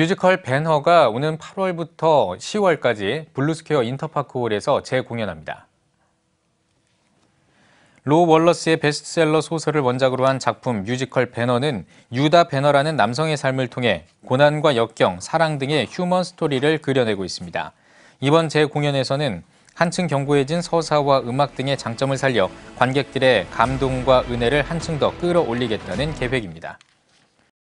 뮤지컬 벤허가 오는 8월부터 10월까지 블루스퀘어 인터파크홀에서 재공연합니다. 로 월러스의 베스트셀러 소설을 원작으로 한 작품 뮤지컬 배너는 유다 배너라는 남성의 삶을 통해 고난과 역경, 사랑 등의 휴먼 스토리를 그려내고 있습니다. 이번 재공연에서는 한층 견고해진 서사와 음악 등의 장점을 살려 관객들의 감동과 은혜를 한층 더 끌어올리겠다는 계획입니다.